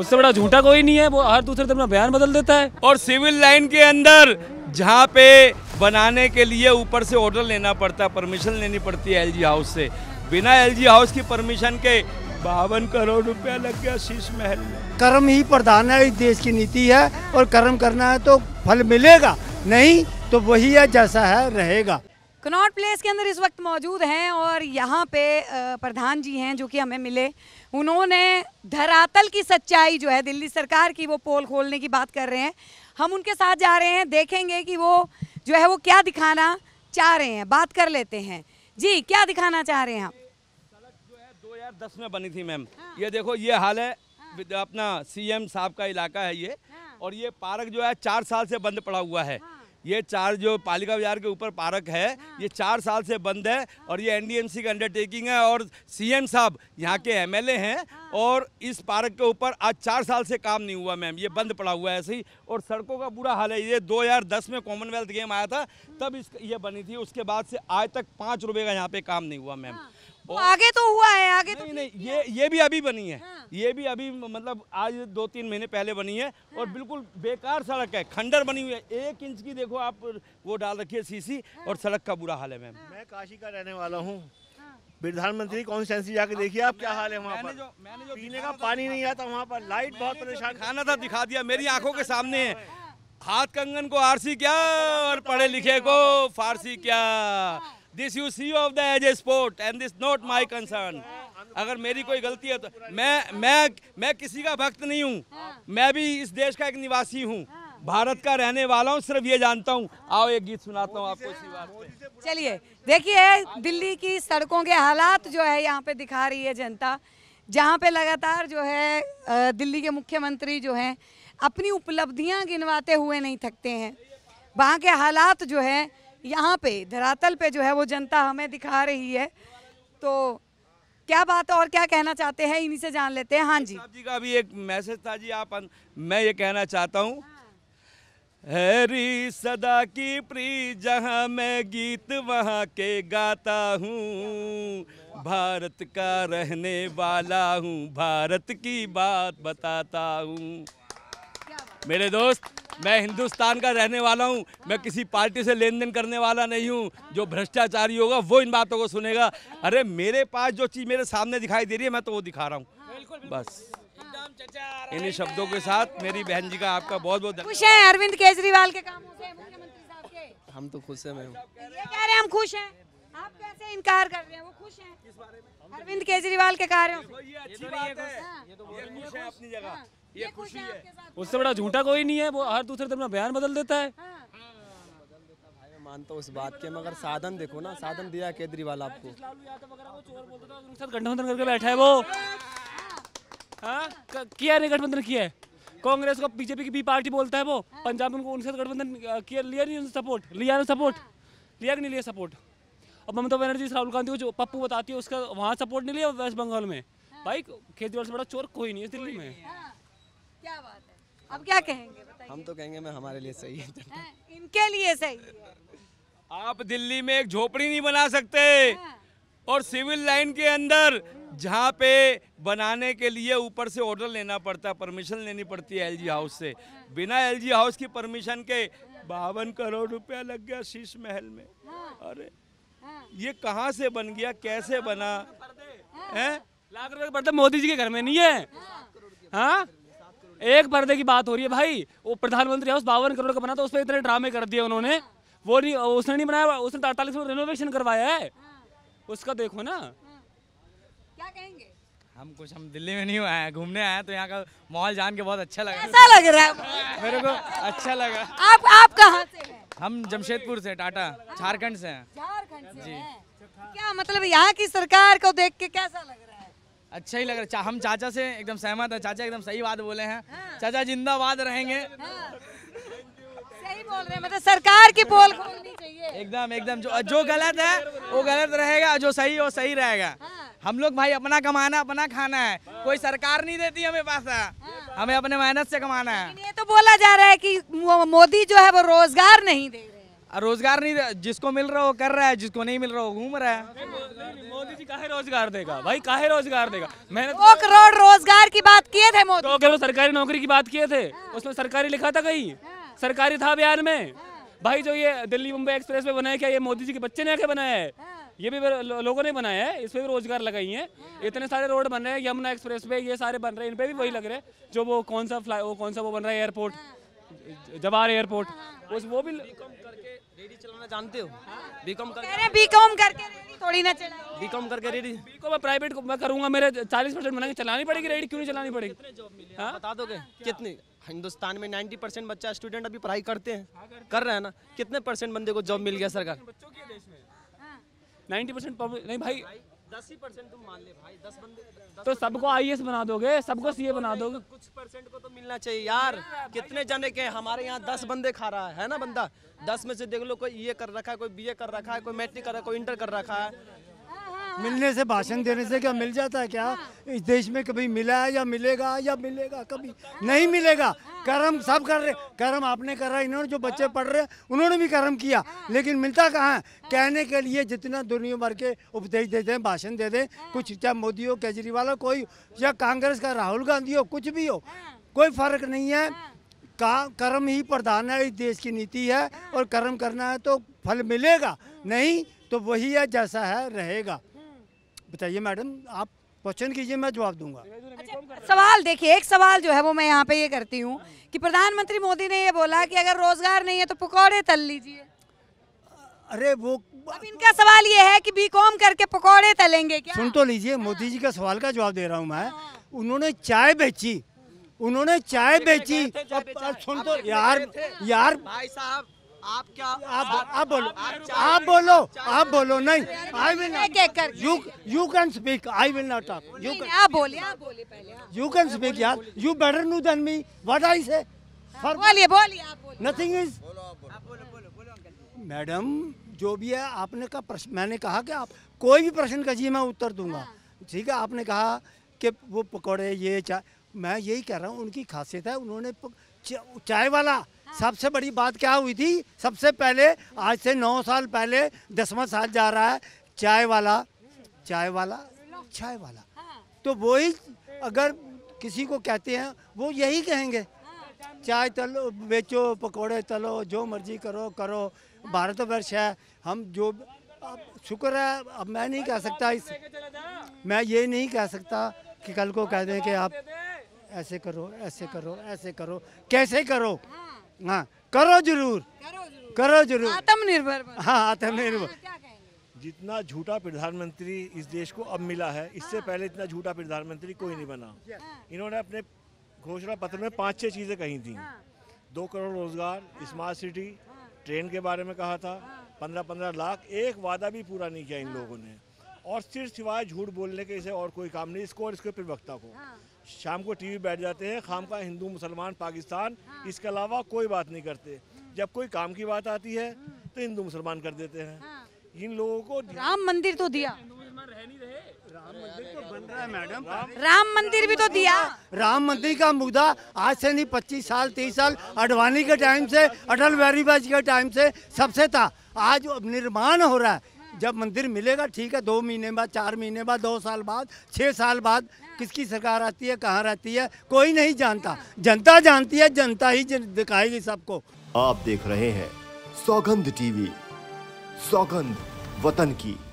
उससे बड़ा झूठा कोई नहीं है वो हर दूसरे दिन बयान बदल देता है और सिविल लाइन के अंदर जहाँ पे बनाने के लिए ऊपर से ऑर्डर लेना पड़ता है परमिशन लेनी पड़ती है एलजी हाउस से बिना एलजी हाउस की परमिशन के बावन करोड़ रुपया लग गया शीश महल में कर्म ही प्रधान है इस देश की नीति है और कर्म करना है तो फल मिलेगा नहीं तो वही है जैसा है रहेगा कनॉट प्लेस के अंदर इस वक्त मौजूद हैं और यहाँ पे प्रधान जी हैं जो कि हमें मिले उन्होंने धरातल की सच्चाई जो है दिल्ली सरकार की वो पोल खोलने की बात कर रहे हैं हम उनके साथ जा रहे हैं देखेंगे कि वो जो है वो क्या दिखाना चाह रहे हैं बात कर लेते हैं जी क्या दिखाना चाह रहे हैं आप सड़क जो है दो हजार दस में बनी थी मैम हाँ। ये देखो ये हाल है हाँ। अपना सीएम साहब का इलाका है ये हाँ। और ये पार्क जो है चार साल से बंद पड़ा हुआ है हाँ। ये चार जो पालिका बाजार के ऊपर पार्क है हाँ। ये चार साल से बंद है और ये एनडीएमसी का अंडरटेकिंग है और सीएम साहब यहाँ के एमएलए हाँ। हैं हाँ। और इस पार्क के ऊपर आज चार साल से काम नहीं हुआ मैम ये बंद पड़ा हुआ है ऐसे ही और सड़कों का बुरा हाल है ये 2010 में कॉमनवेल्थ गेम आया था तब इस ये बनी थी उसके बाद से आज तक पाँच रुपये का यहाँ पे काम नहीं हुआ मैम आगे तो हुआ है आगे नहीं, तो नहीं ये ये भी अभी बनी है हाँ। ये भी अभी मतलब आज दो तीन महीने पहले बनी है हाँ। और बिल्कुल बेकार सड़क है खंडर बनी हुई है एक इंच की देखो आप वो डाल रखी है सीसी हाँ। और सड़क का बुरा हाल है मैम हाँ। मैं काशी का रहने वाला हूँ हाँ। प्रधानमंत्री कौन ऐसी जाके देखिए आप क्या हाल है वहाँ पर पीने का पानी नहीं आता वहाँ पर लाइट बहुत परेशान खाना था दिखा दिया मेरी आंखों के सामने है हाँ। हाथ कंगन को आरसी क्या और पढ़े लिखे को फारसी क्या this you see of the age a sport and this not my concern अगर मेरी कोई गलती है तो मैं मैं मैं किसी का भक्त नहीं हूँ हाँ। मैं भी इस देश का एक निवासी हूँ हाँ। भारत का रहने वाला हूँ सिर्फ ये जानता हूँ आओ एक गीत सुनाता हूँ आपको इसी बात चलिए देखिए दिल्ली की सड़कों के हालात जो है यहाँ पे दिखा रही है जनता जहाँ पे लगातार जो है दिल्ली के मुख्यमंत्री जो हैं अपनी उपलब्धियाँ गिनवाते हुए नहीं थकते हैं वहाँ के हालात जो है यहाँ पे धरातल पे जो है वो जनता हमें दिखा रही है तो क्या बात और क्या कहना चाहते हैं इन्हीं से जान लेते हैं हाँ जी जी का भी एक मैसेज था जी आप अन... मैं ये कहना चाहता हूँ हाँ। हैरी सदा की प्री जहाँ मैं गीत वहाँ के गाता हूँ भारत का रहने वाला हूँ भारत की बात बताता हूँ मेरे दोस्त मैं हिंदुस्तान का रहने वाला हूँ मैं किसी पार्टी से लेन देन करने वाला नहीं हूँ जो भ्रष्टाचारी होगा वो इन बातों को सुनेगा अरे मेरे पास जो चीज़ मेरे सामने दिखाई दे रही है मैं तो वो दिखा रहा हूँ बस इन्हीं शब्दों के साथ मेरी बहन जी का आपका बहुत बहुत खुश है अरविंद केजरीवाल के काम हम तो खुश है मैम कह रहे हैं हम खुश हैं आप कैसे इनकार कर रहे हैं वो खुश हैं अरविंद केजरीवाल के कार्यों ये अच्छी बात है ये तो, तो, तो अपनी जगह हाँ। ये खुशी है उससे बड़ा झूठा कोई नहीं है वो हर दूसरे दिन अपना बयान बदल देता है हाँ। मानता उस बात के मगर साधन देखो ना साधन दिया केजरीवाल आपको तो गठबंधन करके बैठा है वो हाँ? किया नहीं गठबंधन किया है कांग्रेस को बीजेपी की बी पार्टी बोलता है वो हाँ। पंजाब में उनको उनके साथ गठबंधन किया लिया नहीं सपोर्ट लिया ना सपोर्ट लिया कि नहीं लिया सपोर्ट अब ममता बनर्जी राहुल गांधी को जो पप्पू बताती है उसका वहाँ सपोर्ट नहीं लिया वेस्ट बंगाल में भाई केजरीवाल से बड़ा चोर कोई नहीं है दिल्ली में क्या बात है अब क्या कहेंगे बताइए हम तो कहेंगे मैं हमारे लिए सही है इनके लिए सही है। आप दिल्ली में एक झोपड़ी नहीं बना सकते हाँ। और सिविल लाइन के अंदर जहाँ पे बनाने के लिए ऊपर से ऑर्डर लेना पड़ता है परमिशन लेनी पड़ती है एलजी हाउस से बिना एलजी हाउस की परमिशन के बावन करोड़ रुपया लग गया शीश महल में हाँ। अरे हाँ। ये कहाँ से बन गया कैसे बना है लाख रुपये पर्दा मोदी जी के घर में नहीं है हाँ एक पर्दे की बात हो रही है भाई वो प्रधानमंत्री हाउस बावन करोड़ का बना था उस पर इतने ड्रामे कर दिए उन्होंने वो नहीं उसने नहीं बनाया उसने अड़तालीस में रिनोवेशन करवाया है हाँ। उसका देखो ना हाँ। क्या कहेंगे हम कुछ हम दिल्ली में नहीं आए हैं घूमने आए हैं तो यहाँ का माहौल जान के बहुत अच्छा लगा ऐसा लग रहा है मेरे को अच्छा लगा आप आप कहाँ से हम जमशेदपुर से टाटा अच्छा। झारखंड से हैं झारखंड से जी है। क्या मतलब यहाँ की सरकार को देख के कैसा लग रहा है अच्छा ही लग रहा है हम चाचा से एकदम सहमत है चाचा एकदम सही बात बोले हैं हाँ। चाचा जिंदाबाद रहेंगे हाँ। सही बोल रहे हैं मतलब सरकार की पोल चाहिए एकदम एकदम जो जो गलत है वो गलत रहेगा जो सही वो सही रहेगा हाँ। हम लोग भाई अपना कमाना अपना खाना है हाँ। कोई सरकार नहीं देती हमें पैसा हमें अपने मेहनत से कमाना है ये तो बोला जा रहा है कि मोदी जो है वो रोजगार नहीं दे रहे रोजगार नहीं जिसको मिल रहा हो कर रहा है जिसको नहीं मिल रहा हो घूम रहा है काहे रोजगार देगा भाई काहे रोजगार देगा मैंने दो करोड़ रोजगार की बात किए थे मोदी दो तो करोड़ सरकारी नौकरी की बात किए थे हाँ। उसमें सरकारी लिखा था कहीं हाँ। सरकारी था बिहार में हाँ। भाई जो ये दिल्ली मुंबई एक्सप्रेस में बनाया क्या ये मोदी जी के बच्चे ने आके बनाया है ये भी लोगों ने बनाया है इस पर भी रोजगार लगाई है इतने सारे रोड बन रहे हैं यमुना एक्सप्रेस पे ये सारे बन रहे हैं इन पे भी वही लग रहे हैं जो वो कौन सा फ्लाई वो कौन सा वो बन रहा है एयरपोर्ट जवाहर एयरपोर्ट उस वो भी रेडी चलाना जानते हो बीकॉम कर बीकॉम करके रेडी थोड़ी ना चला बीकॉम करके रेडी बीकॉम मैं प्राइवेट मैं करूंगा मेरे 40 परसेंट बनाएंगे चलानी पड़ेगी रेडी क्यों नहीं चलानी पड़ेगी हाँ? बता दोगे कितने हिंदुस्तान में 90 परसेंट बच्चा स्टूडेंट अभी पढ़ाई करते हैं हाँ, कर रहे हैं ना कितने परसेंट बंदे को जॉब मिल गया सरकार बच्चों के देश में नाइन्टी परसेंट नहीं भाई दस ही परसेंट तुम मान ले भाई दस बंदे दस तो सबको आई तो एस बना दोगे सबको सीए बना दोगे कुछ परसेंट को तो मिलना चाहिए यार कितने जने के हमारे यहाँ दस बंदे खा रहा है है ना बंदा दस में से देख लो कोई ये कर रखा है कोई बीए कर रखा है कोई मैट्रिक कर रखा है कोई इंटर कर रखा है मिलने से भाषण देने से क्या मिल जाता है क्या हाँ। इस देश में कभी मिला है या मिलेगा या मिलेगा कभी नहीं मिलेगा कर्म सब कर रहे कर्म आपने करा इन्होंने जो बच्चे पढ़ रहे उन्होंने भी कर्म किया हाँ। लेकिन मिलता कहाँ है हाँ। कहने के लिए जितना दुनिया भर के उपदेश दे दें भाषण दे दें कुछ चाहे मोदी हो केजरीवाल हो कोई या कांग्रेस का राहुल गांधी हो कुछ भी हो कोई फर्क नहीं है का कर्म ही प्रधान है इस देश की नीति है और कर्म करना है तो फल मिलेगा नहीं तो वही है जैसा है रहेगा बताइए मैडम आप क्वेश्चन कीजिए मैं जवाब दूंगा सवाल देखिए एक सवाल जो है वो मैं यहाँ पे ये करती हूँ कि प्रधानमंत्री मोदी ने ये बोला कि अगर रोजगार नहीं है तो पकौड़े तल लीजिए अरे वो अब इनका सवाल ये है कि बीकॉम करके पकौड़े तलेंगे क्या सुन तो लीजिए मोदी जी का सवाल का जवाब दे रहा हूँ मैं हाँ। उन्होंने चाय बेची उन्होंने चाय बेची अब सुन तो यार यार भाई साहब आप क्या आप आप बोलो आप बोलो आप बोलो नहीं I will you you can speak I will not talk you आप बोलिए आप बोलिए पहले यू कैन स्पीक यार you better know than me what I say बोलिए बोलिए आप बोलिए नथिंग इज मैडम जो भी है आपने का प्रश्न मैंने कहा कि आप कोई भी प्रश्न करिए मैं उत्तर दूंगा हाँ। ठीक है आपने कहा कि वो पकौड़े ये चाय मैं यही कह रहा हूँ उनकी खासियत है उन्होंने चाय वाला सबसे बड़ी बात क्या हुई थी सबसे पहले आज से नौ साल पहले दसवा साल जा रहा है चाय वाला चाय वाला चाय वाला तो वो ही अगर किसी को कहते हैं वो यही कहेंगे चाय तलो बेचो पकोड़े तलो जो मर्जी करो करो भारतवर्ष है हम जो अब शुक्र है अब मैं नहीं कह सकता इस मैं ये नहीं कह सकता कि कल को कह दें कि आप ऐसे करो ऐसे करो ऐसे करो कैसे करो हाँ करो जरूर करो जरूर, करो जरूर। आत्मनिर्भर हाँ आत्मनिर्भर हाँ, जितना झूठा प्रधानमंत्री इस देश को अब मिला है इससे हाँ। पहले इतना झूठा प्रधानमंत्री कोई नहीं बना हाँ। इन्होंने अपने घोषणा पत्र में पांच छह चीजें कही थी दो करोड़ रोजगार स्मार्ट सिटी ट्रेन के बारे में कहा था पंद्रह पंद्रह लाख एक वादा भी पूरा नहीं किया इन लोगों ने और सिर्फ सिवाय झूठ बोलने के इसे और कोई काम नहीं इसको और इसके प्रवक्ता को शाम को टीवी बैठ जाते हैं खाम का हिंदू मुसलमान पाकिस्तान हाँ। इसके अलावा कोई बात नहीं करते हाँ। जब कोई काम की बात आती है हाँ। तो हिंदू मुसलमान कर देते हैं हाँ। इन लोगों को राम मंदिर तो दिया राम मंदिर तो बन रहा है मैडम राम मंदिर भी तो दिया राम मंदिर का मुद्दा आज से नहीं पच्चीस साल तीस साल अडवाणी के टाइम से अटल बिहारी वाजपेयी के टाइम से सबसे था आज निर्माण हो रहा है जब मंदिर मिलेगा ठीक है दो महीने बाद चार महीने बाद दो साल बाद छः साल बाद किसकी सरकार आती है कहाँ रहती है कोई नहीं जानता जनता जानती है जनता ही दिखाएगी सबको आप देख रहे हैं सौगंध टीवी सौगंध वतन की